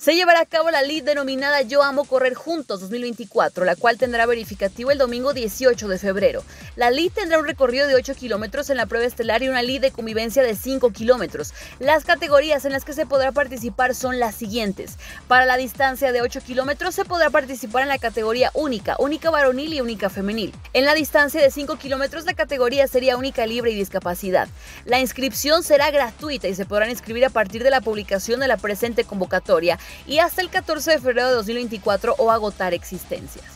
Se llevará a cabo la lid denominada Yo Amo Correr Juntos 2024, la cual tendrá verificativo el domingo 18 de febrero. La lid tendrá un recorrido de 8 kilómetros en la prueba estelar y una lid de convivencia de 5 kilómetros. Las categorías en las que se podrá participar son las siguientes. Para la distancia de 8 kilómetros se podrá participar en la categoría única, única varonil y única femenil. En la distancia de 5 kilómetros la categoría sería única libre y discapacidad. La inscripción será gratuita y se podrán inscribir a partir de la publicación de la presente convocatoria y hasta el 14 de febrero de 2024 o agotar existencias.